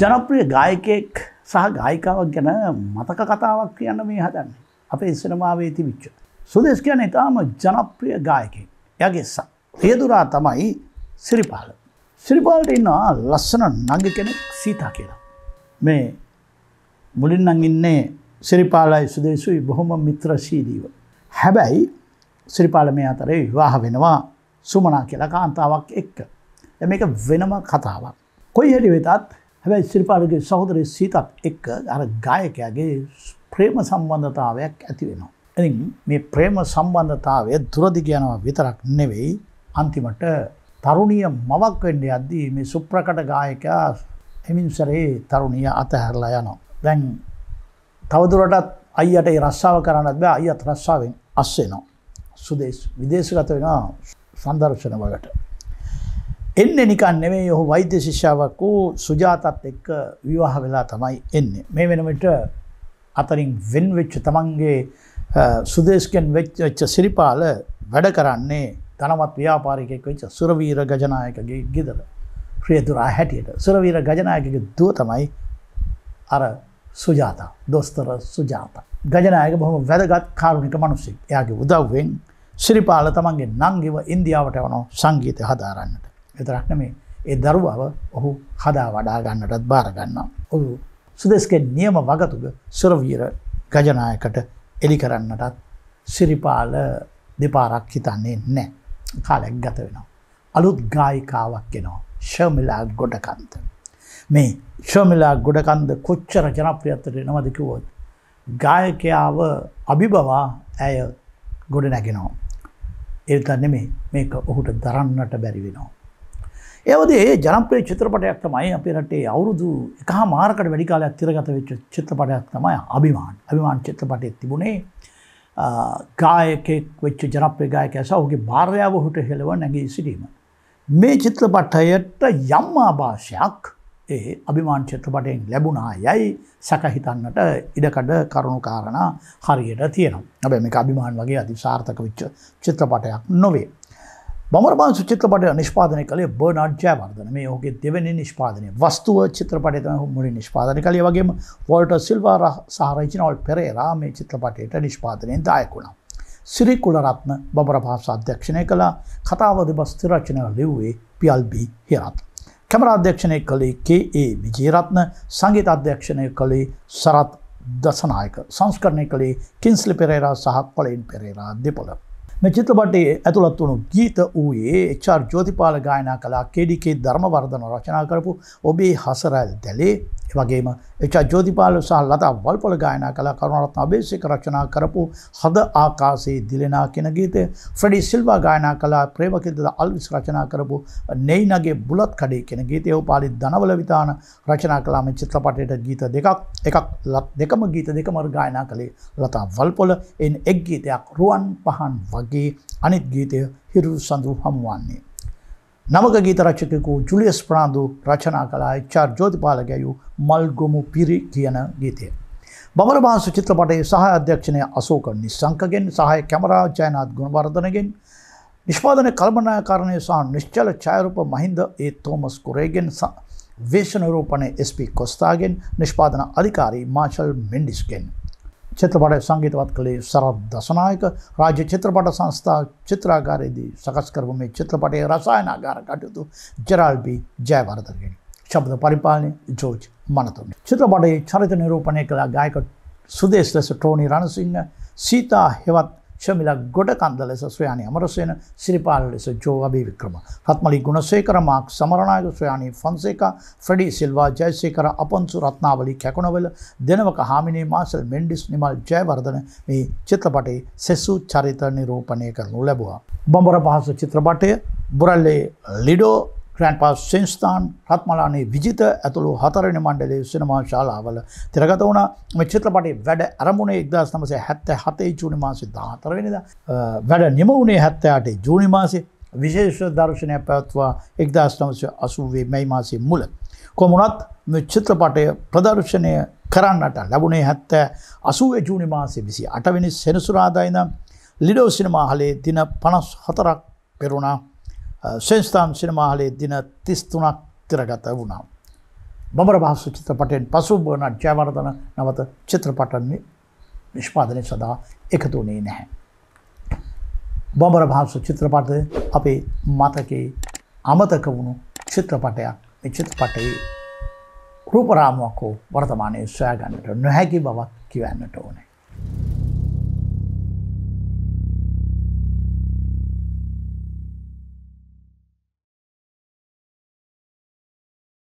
ජනප්‍රිය ගායකෙක් සහ ගායිකාවක් ගැන මතක කතාවක් කියන්න මේ හදන්න අපේ ඉස්සනමාවේ තිවිච්ච. සුදෙස් කියන ඉතාම ජනප්‍රිය ගායකෙක් යගෙස්සා. හේදුරා තමයි සිරිපාල. සිරිපාලට ඉන්නවා ලස්සන නග කෙනෙක් සීතා කියලා. මේ මුලින් නඟින්නේ සිරිපාලයි සුදේසුයි බොහොම මිත්‍රශීදීව. හැබැයි සිරිපාල මේ අතරේ විවාහ වෙනවා සුමනා කියලා කාන්තාවක් එක්ක. මේක වෙනම කතාවක්. කොයි හරි වෙතත් හැබැයි සිරිපාලගේ සහෝදරය සීතත් එක්ක අර ගායකයාගේ ප්‍රේම සම්බන්ධතාවයක් ඇති වෙනවා. ඇති මේ ප්‍රේම සම්බන්ධතාවය දුරදිගයනවා විතරක් නෙවෙයි අන්තිමට තරුණිය මවක් වෙන්න අද්දී මේ සුප්‍රකට ගායකයා හෙමින්සරේ තරුණිය අතහැරලා යනවා. දැන් තවදුරටත් අයියට රස්සාාව කරන්නත් බෑ අයත් රස්සාාවෙන් අස්සේනවා. සුදේශ විදේශගත වෙන සංදර්ශන වලට. එන්නේ නිකන් නෙමෙයි ඔහු වෛද්‍ය ශිෂ්‍යාවක් වූ සුජාතත් එක්ක විවාහ වෙලා තමයි එන්නේ. මේ වෙනමට අතරින් වෙන් වෙච්ච තමන්ගේ සුදේශකෙන් වෙච්ච සිරිපාල වැඩ කරන්නේ ධනවත් ව්‍යාපාරිකයෙක් වෙච්ච සුරවීර ගජනායකගේ ගෙදර. ප්‍රියදුරා හැටියට සුරවීර ගජනායකගේ දුව තමයි අර සුජාතා දොස්තර සුජාතා. ගජනායක බොහොම වැදගත් කාරුණික මනුස්සෙක්. එයාගේ උදව්වෙන් ශ්‍රිපාල තමන්ගේ නංගිව ඉන්දියාවට යවනෝ සංගීතය හදාරන්නට. විතරක් නෙමේ ඒ දරුවාව ඔහු හදා වඩා ගන්නටත් බාරගන්නවා. ඔහු සුදෙස්කෙන් නියම වගතුග සුරවීර ගජනායකට එලි කරන්නටත් සිරිපාල දෙපාරක් හිතන්නේ නෑ කාලැක් ගත වෙනවා. අලුත් ගායිකාවක් එනවා ශමිලා ගොඩකන්ත. මේ ශමිලා ගොඩකන්ද කොච්චර ජනප්‍රියත්තට නවදකිවොත්. ගායකයාව අභිබවා ඇය ගොඩ නැගෙනවා. එවිතන්නෙ මේ මේක ඔහුට දරන්නට බැරිවෙනවා. ඒවදේ ජනප්‍රේ චිත්‍රපටයක් තමයි අපේ රටේ අවුරුදු එක මාරකට වැඩිකාලයක් තිරගත වෙච්ච චිත්‍රපටයක් තමයි අභිමාන් අභිමාන් චිත්‍රපටයක් තිබුණේ ගායකෙක් වෙච්ච ජනප්‍රේ ගායකඇස ඔහුගේ භාර්යාව හුට හෙළව නැගී සිටීම. මේ චිත්‍රපටයට යම් ආභාෂයක් ඒ අභිමාන් චිත්‍රපටයෙන් ලැබුණා යයි සැකහිතන්නට ඉඩකඩ කරුණුකාරණ හරියට තියෙනවා. නැබැ මේ අභිමාන් වගේ අධිසාර්ථක විච්ච චිත්‍රපටයක් නොවේ. බමරබාන් සුචිත්‍රපට නිෂ්පාදනය කළේ බර්නාඩ් ජයවර්ධන මේ ඕගේ දෙවැනි නිෂ්පාදනය වස්තුව චිත්‍රපටය තම මුලින් නිෂ්පාදන කළේ වගේ වොල්ට සිල්වාර සාරචිනවල් පෙරේරා මේ චිත්‍රපටයට නිෂ්පාදනයෙන් දායකුණා. සිරි කුලරත්න බමරභාස අධ්‍යක්ෂණය කළ කතාවද බස්තිරචනය ලිව්වේ පියල්බී හිරත්. කැමරාධ්‍යක්ෂණය කළේ කඒ විජීරත්න සංගීත අධ්‍යක්ෂණය කළේ සරත් දසනායක සංස්කරණය කළේ කින්ස්ලි පෙරේරා සහ කොලයින් පෙරේරා දෙපොළ. මෙ චිත්‍රපටේ ඇතුළත් වුණු ගීත වූයේ එච්චාර් ජෝතිපාල ගායනා කලා කෙඩිකේ ධර්මවර්ධන රචනා කරපු ඔබේ හසරැල් දැලේ වගේම එචා ජෝතිපාල සහ ලතා වල්පොල ගායනා කළ කරුණරත්න අබේසේක රචනා කරපු හද ආකාශයේ දිලෙනා කියන ගීතය ෆ්‍රෙඩි සිල්වා ගායනා කළ ප්‍රේමකින්දද අල්විස් රචනා කරපු නෙයිනගේ බුලත් කඩේ කියන ගීතය උපාලි ධනවල විතාන රචනා කළාම චිත්‍රපටයට ගීත දෙකක් එකක් දෙකම ගීත දෙකම ගායනා කළේ ලතා වල්පොල එන් එක් ගීතයක් රුවන් පහන් වගේ අනිත් ගීතය හිරු සඳු හමුවන්නේ ನಮಗ ಗೀತರಚಕಕ್ಕೂ ಜುಲಿಯಸ್ ಪ್ರಾಂದು ರಚನಾ ಕಲಾ ಎಚ್ ಆರ್ ಜ್ಯೋತಿಪಾಲಗೆಯು ಮಲ್ಗುಮು ಪಿರಿಕಿಯನ ಗೀತೆ ಬಮರಬಾಸು ಚಿತ್ರಪಟೆ ಸಹಾಯ ಅಧ್ಯಕ್ಷನೆ ಅಶೋಕ ನಿಸ್ಸಂಕಗೆನ್ ಸಹಾಯ ಕ್ಯಾಮರಾ ಜಯನಾಥ್ ಗುಣವರ್ಧನಗೆನ್ ನಿಷ್ಪಾದನೆ ಕಲ್ಪನಾಕಾರನೆಯು ಸಹ ನಿಶ್ಚಲ ಛಾಯಾರೂಪ ಮಹಿಂದ ಎ ಥೋಮಸ್ ಕುರೆಗೆನ್ ಸ ವೇಷ ನಿರೂಪಣೆ ಎಸ್ ಪಿ ಕೊಸ್ತಾಗೆನ್ ನಿಷ್ಪಾದನಾ ಅಧಿಕಾರಿ ಮಾರ್ಷಲ್ ಮೆಂಡಿಸ್ಗೆನ್ චිත්‍රපට සංගීතවත් කළේ සරත් දසනායක රාජ්‍ය චිත්‍රපට සංස්ථා චිත්‍රාකාරයේදී සකස් කරපු මේ චිත්‍රපටයේ රසායනාගාර කටයුතු ජෙරාල්ඩ් බී ජයවර්ධනගෙනි. ශබ්ද පරිපාලනය ජෝර්ජ් මනතුන්. චිත්‍රපටයේ චරිත නිරූපණය කළ ගායක සුදේශ් ලෙස ටෝනි රණසිංහ සීතා හෙවත් ශමිල ගොඩ කන්ද ලෙස ස්වයානය අමරසයන සිරිපාල ලෙස ජෝවබී වික්‍රම. රත්මලි ගුණසේකර මාක් සමරණයක ස්වයානී ෆන්සේක ෆ්‍රඩි සිල්වා ජයසේකර අපන්සු රත්නාවලි කැකුණවල දෙනවක හාමිනේ මාසල් මෙන්ඩිස් නිමල් ජයවර්ධන මේ චිත්‍රපටේ සෙසු චරිත නිරූපණය කරනු ලැබවා. බොඹර පහසු චිත්‍රපටය බුරල්ලේ ලිඩෝ ක්‍රෑන්පා සෙන්ස්ථාන් රත්මලානේ විජිත ඇතුළු හතරනි මණ්ඩලේ සිනමා ශාලාවල තිරගත වුණ චිත්‍රපටේ වැඩ අරමුණේ එක්දස් නමසේ හැත්ත හතේ ජූනි මාසි දාහතරවෙනිද වැඩ නිම වුණේ හැත්තයාටේ ජූනි මාසේ විශේෂ දර්ශනය පැවත්වා එක්දස් නමසය අසුවේ මැයි මාසේ මුල. කොමුණත් චිත්‍රපටය ප්‍රදර්ශනය කරන්නට ලැබුණේ හැත්ත අසුව ජූනි මාසේ විසි අටවිනි සෙනසුරාදායිනම් ලිඩෝ සිනමා හලේ දින පනස් හතරක් පෙරුණා සෙන්ස්ථාන් සිනමාහලේ දින තිස්තුනක් තිරගත වුණා. බමර භාස චිත්‍රපටයෙන් පසු බර්නට් ජයවර්ධන නැවත චිත්‍රපටන්නේ නිෂ්පාදනය සඳහා එකතු වනේ නැහැ. බොමර භාස චිත්‍රපටය අපේ මතකේ අමතක වුණු චිත්‍රපටයක් මේ චිත්‍රපටයේ රූපරාමුවක් හෝ වර්තමානය සොයාගන්නට නොහැකි බවක් කිවන්නට ඕන.